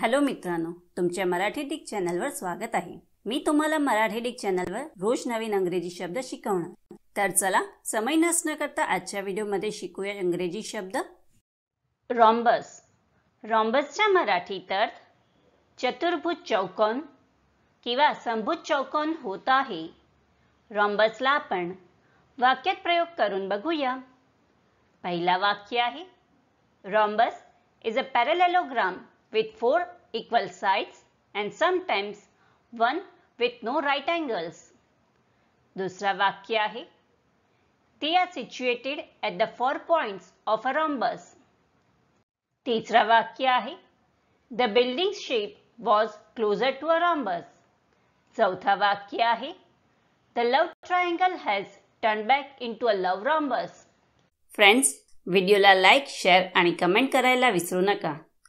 Hello मित्रांनो तुमच्या Marathi Dick चॅनलवर स्वागत आहे मी तुम्हाला मराठी डिक चॅनलवर रोज नवीन अंग्रेजी शब्द शिकवणार तर चला समय नसणं करता आजच्या व्हिडिओमध्ये शिकूया इंग्रजी शब्द रॉम्बस रॉम्बसच्या मराठीत अर्थ चतुर्भुज चौकोन किंवा संभुज चौकोन होत आहे रॉम्बसला आपण वाक्यात प्रयोग करून बघूया पहिला वाक्य आहे rhombus is a parallelogram with 4 equal sides and sometimes one with no right angles. Dusra वाक्य They are situated at the four points of a rhombus. तीसरा वाक्य The building shape was closer to a rhombus. Chautha वाक्य The love triangle has turned back into a love rhombus. Friends, video like, share and comment करायला विसरू नका